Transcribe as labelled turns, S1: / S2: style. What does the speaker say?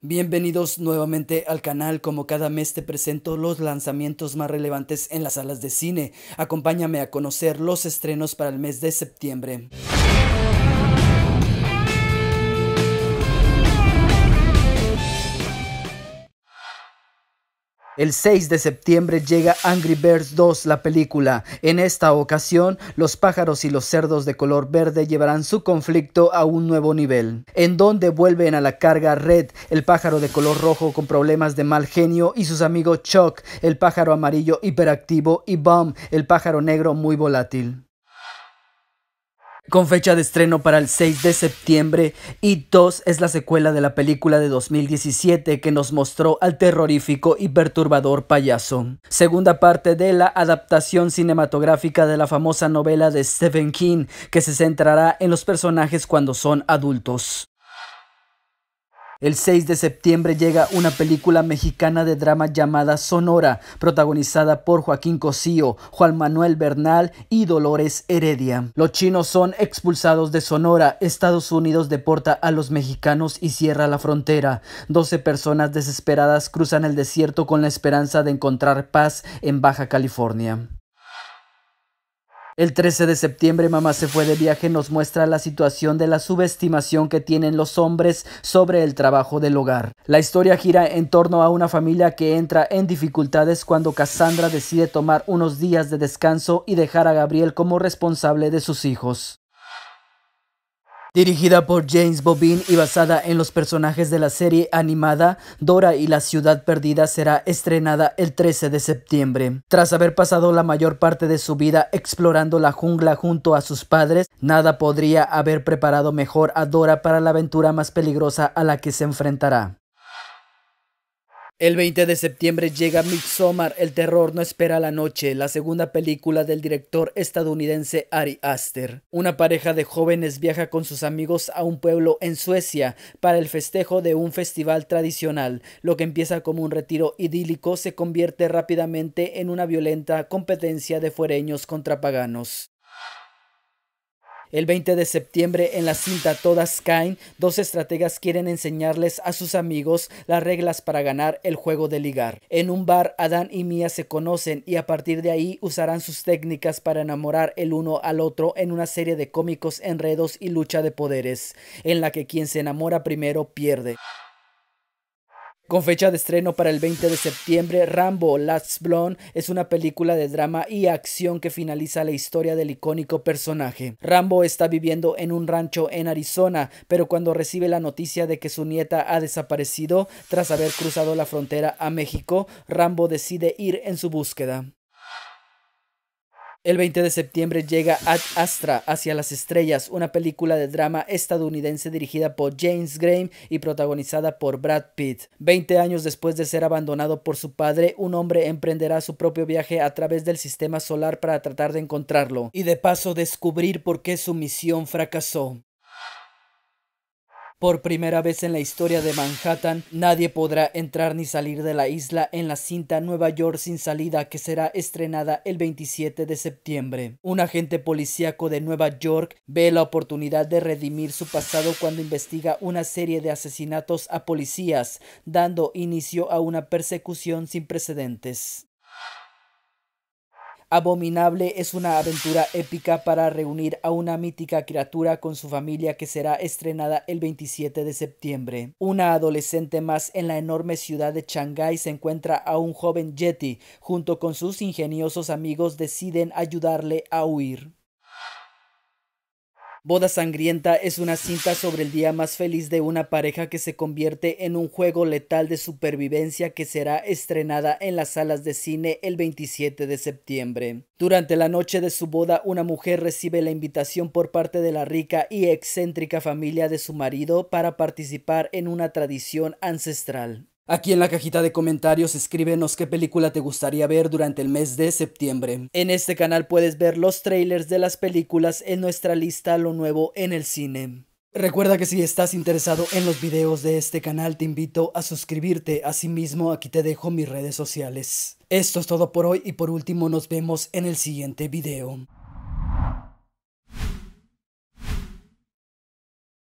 S1: Bienvenidos nuevamente al canal, como cada mes te presento los lanzamientos más relevantes en las salas de cine. Acompáñame a conocer los estrenos para el mes de septiembre. El 6 de septiembre llega Angry Birds 2, la película. En esta ocasión, los pájaros y los cerdos de color verde llevarán su conflicto a un nuevo nivel, en donde vuelven a la carga Red, el pájaro de color rojo con problemas de mal genio, y sus amigos Chuck, el pájaro amarillo hiperactivo, y Bomb, el pájaro negro muy volátil. Con fecha de estreno para el 6 de septiembre, y 2 es la secuela de la película de 2017 que nos mostró al terrorífico y perturbador payaso. Segunda parte de la adaptación cinematográfica de la famosa novela de Stephen King que se centrará en los personajes cuando son adultos. El 6 de septiembre llega una película mexicana de drama llamada Sonora, protagonizada por Joaquín Cosío, Juan Manuel Bernal y Dolores Heredia. Los chinos son expulsados de Sonora, Estados Unidos deporta a los mexicanos y cierra la frontera. 12 personas desesperadas cruzan el desierto con la esperanza de encontrar paz en Baja California. El 13 de septiembre Mamá se fue de viaje nos muestra la situación de la subestimación que tienen los hombres sobre el trabajo del hogar. La historia gira en torno a una familia que entra en dificultades cuando Cassandra decide tomar unos días de descanso y dejar a Gabriel como responsable de sus hijos. Dirigida por James Bobin y basada en los personajes de la serie animada Dora y la Ciudad Perdida será estrenada el 13 de septiembre. Tras haber pasado la mayor parte de su vida explorando la jungla junto a sus padres, nada podría haber preparado mejor a Dora para la aventura más peligrosa a la que se enfrentará. El 20 de septiembre llega Midsommar, El terror no espera la noche, la segunda película del director estadounidense Ari Aster. Una pareja de jóvenes viaja con sus amigos a un pueblo en Suecia para el festejo de un festival tradicional. Lo que empieza como un retiro idílico se convierte rápidamente en una violenta competencia de fuereños contra paganos. El 20 de septiembre en la cinta Todas caen, dos estrategas quieren enseñarles a sus amigos las reglas para ganar el juego de ligar. En un bar, Adán y Mía se conocen y a partir de ahí usarán sus técnicas para enamorar el uno al otro en una serie de cómicos enredos y lucha de poderes, en la que quien se enamora primero pierde. Con fecha de estreno para el 20 de septiembre, Rambo Last Blonde es una película de drama y acción que finaliza la historia del icónico personaje. Rambo está viviendo en un rancho en Arizona, pero cuando recibe la noticia de que su nieta ha desaparecido tras haber cruzado la frontera a México, Rambo decide ir en su búsqueda. El 20 de septiembre llega Ad Astra hacia las estrellas, una película de drama estadounidense dirigida por James Graham y protagonizada por Brad Pitt. Veinte años después de ser abandonado por su padre, un hombre emprenderá su propio viaje a través del sistema solar para tratar de encontrarlo y de paso descubrir por qué su misión fracasó. Por primera vez en la historia de Manhattan, nadie podrá entrar ni salir de la isla en la cinta Nueva York sin salida que será estrenada el 27 de septiembre. Un agente policíaco de Nueva York ve la oportunidad de redimir su pasado cuando investiga una serie de asesinatos a policías, dando inicio a una persecución sin precedentes. Abominable es una aventura épica para reunir a una mítica criatura con su familia que será estrenada el 27 de septiembre. Una adolescente más en la enorme ciudad de Shanghái se encuentra a un joven Yeti. Junto con sus ingeniosos amigos deciden ayudarle a huir. Boda Sangrienta es una cinta sobre el día más feliz de una pareja que se convierte en un juego letal de supervivencia que será estrenada en las salas de cine el 27 de septiembre. Durante la noche de su boda, una mujer recibe la invitación por parte de la rica y excéntrica familia de su marido para participar en una tradición ancestral. Aquí en la cajita de comentarios escríbenos qué película te gustaría ver durante el mes de septiembre. En este canal puedes ver los trailers de las películas en nuestra lista Lo Nuevo en el Cine. Recuerda que si estás interesado en los videos de este canal te invito a suscribirte, asimismo aquí te dejo mis redes sociales. Esto es todo por hoy y por último nos vemos en el siguiente video.